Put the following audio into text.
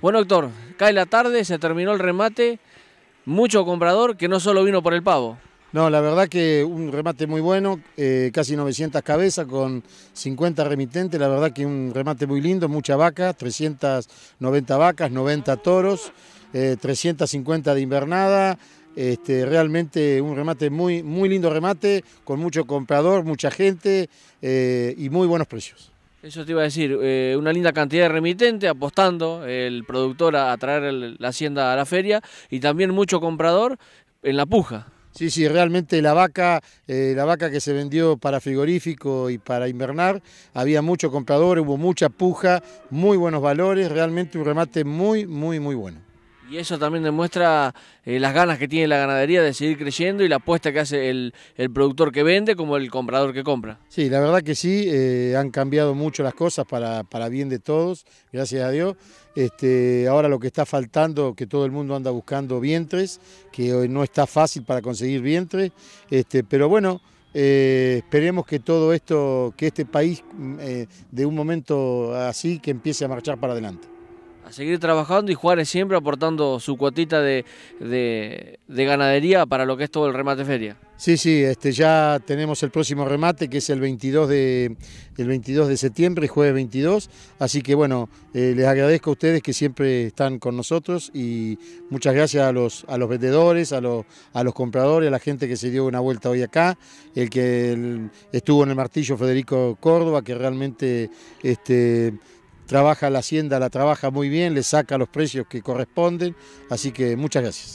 Bueno, doctor, cae la tarde, se terminó el remate. Mucho comprador que no solo vino por el pavo. No, la verdad que un remate muy bueno, eh, casi 900 cabezas con 50 remitentes, la verdad que un remate muy lindo, mucha vaca, 390 vacas, 90 toros, 350 eh, de invernada, este, realmente un remate muy, muy lindo remate, con mucho comprador, mucha gente eh, y muy buenos precios. Eso te iba a decir, eh, una linda cantidad de remitente, apostando el productor a, traer la hacienda a la feria y también mucho comprador en la puja. Sí, sí, realmente la vaca, eh, la vaca que se vendió para frigorífico y para invernar, había mucho comprador, hubo mucha puja, muy buenos valores, realmente un remate muy, muy, muy bueno. Y eso también demuestra eh, las ganas que tiene la ganadería de seguir creciendo y la apuesta que hace el, productor que vende como el comprador que compra. Sí, la verdad que sí, eh, han cambiado mucho las cosas para, para, bien de todos, gracias a Dios. Este, ahora lo que está faltando, que todo el mundo anda buscando vientres, que hoy no está fácil para conseguir vientres, este, pero bueno... Eh, esperemos que todo esto, que este país mm, de un momento así, que empiece a marchar para adelante seguir trabajando y Juárez siempre aportando su cuotita de, ganadería para lo que es todo el remate feria. Sí, sí, este, ya tenemos el próximo remate que es el 22 de, 22 de septiembre, jueves 22, así que bueno, eh, les agradezco a ustedes que siempre están con nosotros y muchas gracias a los, a los vendedores, a los, a los compradores, a la gente que se dio una vuelta hoy acá, el que estuvo en el martillo Federico Córdoba, que realmente... Este, trabaja la hacienda, la trabaja muy bien, le saca los precios que corresponden, así que muchas gracias.